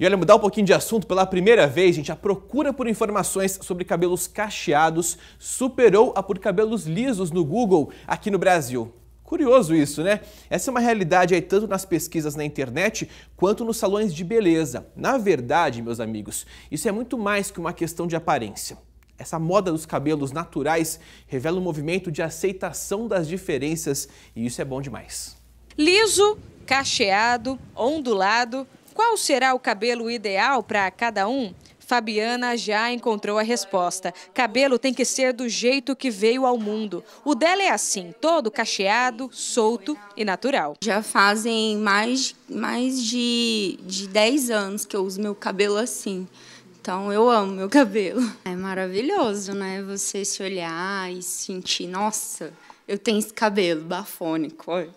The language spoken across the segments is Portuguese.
E olha, mudar um pouquinho de assunto pela primeira vez, gente, a procura por informações sobre cabelos cacheados superou a por cabelos lisos no Google aqui no Brasil. Curioso isso, né? Essa é uma realidade aí tanto nas pesquisas na internet quanto nos salões de beleza. Na verdade, meus amigos, isso é muito mais que uma questão de aparência. Essa moda dos cabelos naturais revela um movimento de aceitação das diferenças e isso é bom demais. Liso, cacheado, ondulado, qual será o cabelo ideal para cada um? Fabiana já encontrou a resposta. Cabelo tem que ser do jeito que veio ao mundo. O dela é assim, todo cacheado, solto e natural. Já fazem mais, mais de, de 10 anos que eu uso meu cabelo assim. Então eu amo meu cabelo. É maravilhoso, né? Você se olhar e sentir, nossa, eu tenho esse cabelo bafônico. Olha.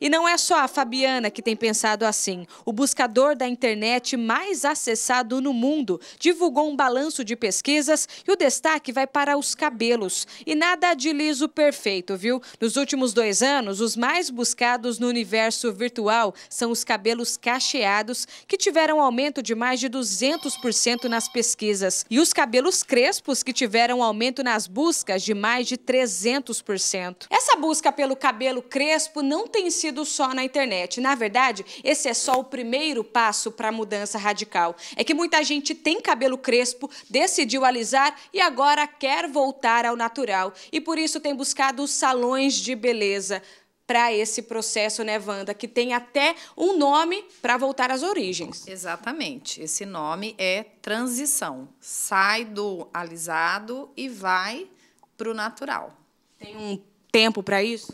E não é só a Fabiana que tem pensado assim. O buscador da internet mais acessado no mundo divulgou um balanço de pesquisas e o destaque vai para os cabelos. E nada de liso perfeito, viu? Nos últimos dois anos, os mais buscados no universo virtual são os cabelos cacheados, que tiveram aumento de mais de 200% nas pesquisas. E os cabelos crespos, que tiveram aumento nas buscas de mais de 300%. Essa busca pelo cabelo crespo não tem sido só na internet. Na verdade, esse é só o primeiro passo para a mudança radical. É que muita gente tem cabelo crespo, decidiu alisar e agora quer voltar ao natural. E por isso tem buscado os salões de beleza para esse processo, né, Wanda? Que tem até um nome para voltar às origens. Exatamente. Esse nome é transição. Sai do alisado e vai para o natural. Tem um tempo para isso?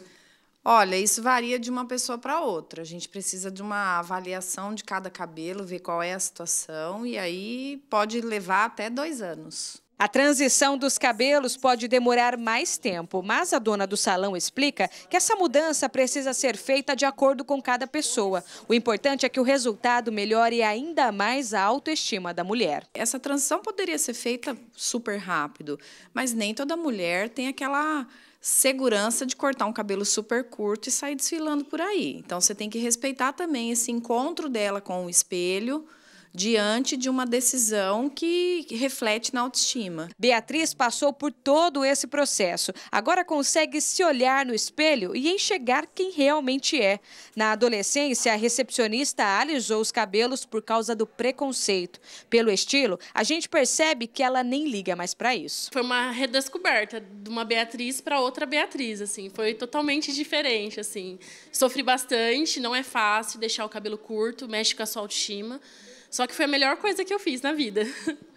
Olha, isso varia de uma pessoa para outra. A gente precisa de uma avaliação de cada cabelo, ver qual é a situação, e aí pode levar até dois anos. A transição dos cabelos pode demorar mais tempo, mas a dona do salão explica que essa mudança precisa ser feita de acordo com cada pessoa. O importante é que o resultado melhore ainda mais a autoestima da mulher. Essa transição poderia ser feita super rápido, mas nem toda mulher tem aquela segurança de cortar um cabelo super curto e sair desfilando por aí. Então você tem que respeitar também esse encontro dela com o espelho diante de uma decisão que reflete na autoestima. Beatriz passou por todo esse processo. Agora consegue se olhar no espelho e enxergar quem realmente é. Na adolescência, a recepcionista alisou os cabelos por causa do preconceito. Pelo estilo, a gente percebe que ela nem liga mais para isso. Foi uma redescoberta de uma Beatriz para outra Beatriz, assim, foi totalmente diferente, assim. Sofri bastante, não é fácil deixar o cabelo curto, mexe com a sua autoestima. Só que foi a melhor coisa que eu fiz na vida.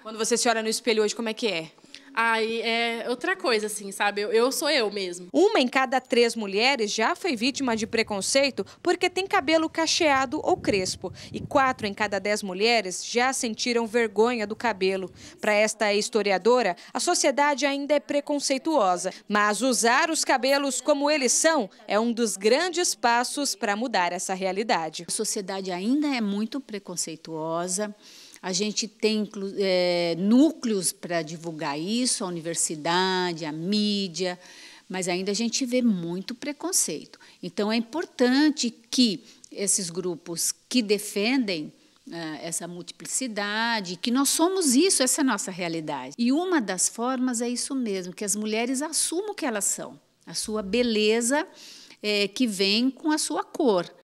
Quando você se olha no espelho hoje, como é que é? Aí é outra coisa, assim, sabe? Eu, eu sou eu mesmo. Uma em cada três mulheres já foi vítima de preconceito porque tem cabelo cacheado ou crespo. E quatro em cada dez mulheres já sentiram vergonha do cabelo. Para esta historiadora, a sociedade ainda é preconceituosa, mas usar os cabelos como eles são é um dos grandes passos para mudar essa realidade. A sociedade ainda é muito preconceituosa. A gente tem é, núcleos para divulgar isso, a universidade, a mídia, mas ainda a gente vê muito preconceito. Então, é importante que esses grupos que defendem é, essa multiplicidade, que nós somos isso, essa é a nossa realidade. E uma das formas é isso mesmo, que as mulheres assumam o que elas são, a sua beleza é, que vem com a sua cor.